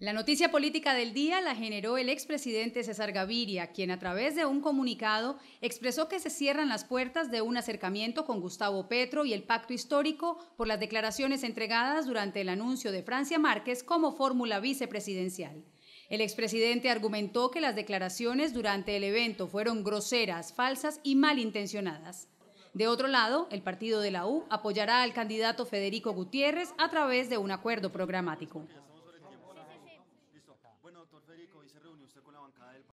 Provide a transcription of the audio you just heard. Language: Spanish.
La noticia política del día la generó el expresidente César Gaviria, quien a través de un comunicado expresó que se cierran las puertas de un acercamiento con Gustavo Petro y el pacto histórico por las declaraciones entregadas durante el anuncio de Francia Márquez como fórmula vicepresidencial. El expresidente argumentó que las declaraciones durante el evento fueron groseras, falsas y malintencionadas. De otro lado, el partido de la U apoyará al candidato Federico Gutiérrez a través de un acuerdo programático doctor Federico, ¿y se reunió usted con la bancada del